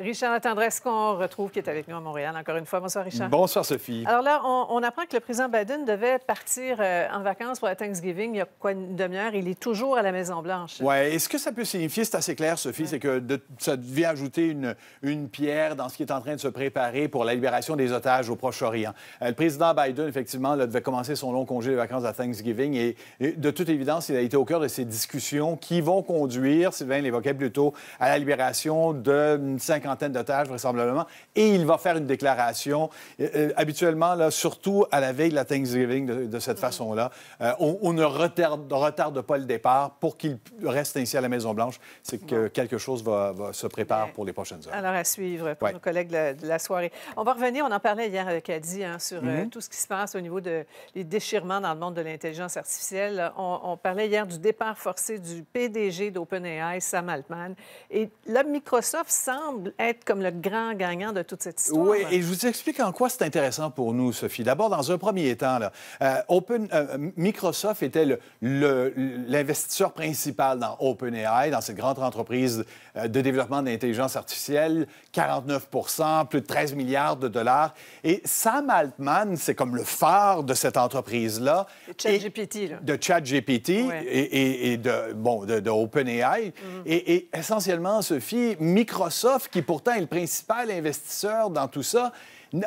Richard ce qu'on retrouve, qui est avec nous à Montréal, encore une fois. Bonsoir, Richard. Bonsoir, Sophie. Alors là, on, apprend que le président Biden devait partir euh, en vacances pour la Thanksgiving il y a quoi une demi-heure. Il est toujours à la Maison-Blanche. Oui. Et ce que ça peut signifier, c'est assez clair, Sophie, c'est que ça devait ajouter une, une pierre dans ce qui est en train de se préparer pour la libération des otages au Proche-Orient. Euh, le président Biden, effectivement, devait commencer son long congé de vacances à Thanksgiving et, de toute évidence, il a été au cœur de ces discussions qui vont conduire, Sylvain l'évoquait plus tôt, à la libération de 50... Mm, cinquantaine d'otages, vraisemblablement, et il va faire une déclaration. Euh, euh, habituellement, là, surtout à la veille de la Thanksgiving, de, cette mm. façon-là, euh, on, on, ne retarde, pas le départ pour qu'il reste ainsi à la Maison-Blanche. C'est que quelque chose va, se prépare pour les prochaines heures. Alors, à suivre pour nos collègues de la, soirée. On va revenir, on en parlait hier avec Adi, hein, sur mm-hmm. tout ce qui se passe au niveau des les déchirements dans le monde de l'intelligence artificielle. On, on parlait hier du départ forcé du PDG d'OpenAI, Sam Altman. Et là, Microsoft semble être comme le grand gagnant de toute cette histoire. Oui, et je vous explique en quoi c'est intéressant pour nous, Sophie. D'abord, dans un premier temps, euh, Open, euh, Microsoft était l'investisseur principal dans OpenAI, dans cette grande entreprise euh, de développement d'intelligence artificielle, 49 plus de 13 milliards de dollars. Et Sam Altman, c'est comme le phare de cette entreprise-là. De ChatGPT, là. De ChatGPT et, de, bon, de, OpenAI. Mm-hmm. Et, et essentiellement, Sophie, Microsoft qui pourtant le principal investisseur dans tout ça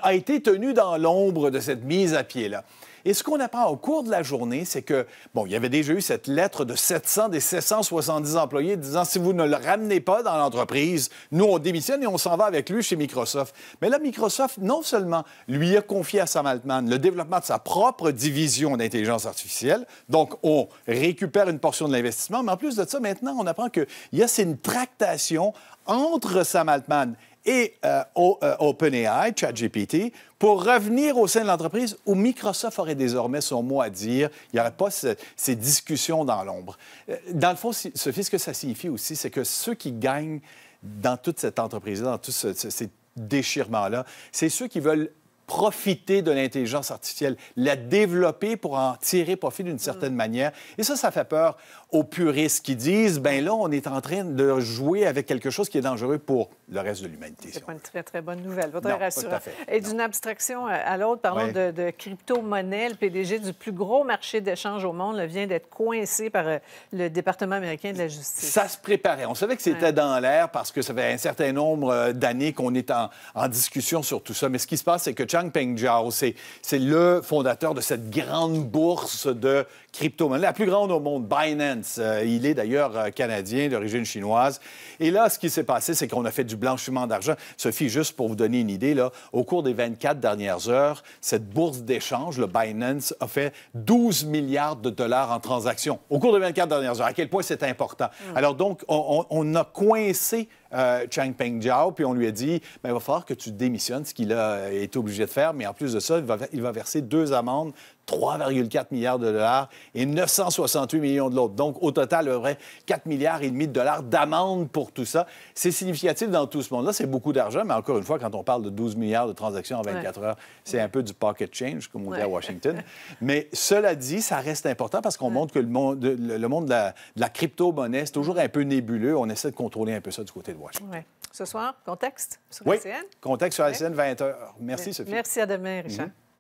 a été tenu dans l'ombre de cette mise à pied-là. Et ce qu'on apprend au cours de la journée, c'est que, bon, il y avait déjà eu cette lettre de 700 des 770 employés disant si vous ne le ramenez pas dans l'entreprise, nous, on démissionne et on s'en va avec lui chez Microsoft. Mais là, Microsoft, non seulement lui a confié à Sam Altman le développement de sa propre division d'intelligence artificielle, donc on récupère une portion de l'investissement, mais en plus de ça, maintenant, on apprend qu'il y a une tractation entre Sam Altman et euh, euh, OpenAI, ChatGPT, pour revenir au sein de l'entreprise où Microsoft aurait désormais son mot à dire. Il n'y aurait pas ces discussions dans l'ombre. Euh, dans le fond, Sophie, ce que ça signifie aussi, c'est que ceux qui gagnent dans toute cette entreprise-là, dans tous ce, ces déchirements-là, c'est ceux qui veulent profiter de l'intelligence artificielle, la développer pour en tirer profit d'une certaine mm. manière. Et ça, ça fait peur aux puristes qui disent, ben là, on est en train de jouer avec quelque chose qui est dangereux pour le reste de l'humanité. C'est pas une très, très bonne nouvelle. Votre rassurant. Et d'une abstraction à l'autre, parlons de, crypto-monnaie. Le PDG du plus gros marché d'échange au monde vient d'être coincé par euh, le département américain de la justice. Ça se préparait. On savait que c'était dans l'air parce que ça fait un certain nombre euh, d'années qu'on est en, en discussion sur tout ça. Mais ce qui se passe, c'est que Peng c'est le fondateur de cette grande bourse de crypto monnaie la plus grande au monde, Binance. Euh, il est d'ailleurs euh, canadien d'origine chinoise. Et là, ce qui s'est passé, c'est qu'on a fait du blanchiment d'argent. Sophie, juste pour vous donner une idée, là, au cours des 24 dernières heures, cette bourse d'échange, le Binance, a fait 12 milliards de dollars en transactions au cours des 24 dernières heures. À quel point c'est important. Mm. Alors donc, on, on a coincé euh, Chang Peng Jiao, puis on lui a dit ben, il va falloir que tu démissionnes, ce qu'il a été euh, obligé de faire, mais en plus de ça, il va verser deux amendes 3,4 milliards de dollars et 968 millions de l'autre. Donc, au total, il y 4 milliards et demi de dollars d'amende pour tout ça. C'est significatif dans tout ce monde-là. C'est beaucoup d'argent, mais encore une fois, quand on parle de 12 milliards de transactions en 24 heures, c'est un peu du pocket change, comme on dit à Washington. mais cela dit, ça reste important parce qu'on montre que le monde, le monde de la, crypto-monnaie, c'est toujours un peu nébuleux. On essaie de contrôler un peu ça du côté de Washington. Ce soir, contexte sur oui, Contexte sur CN, 20 h. Merci, Sophie. Merci, à demain, Richard.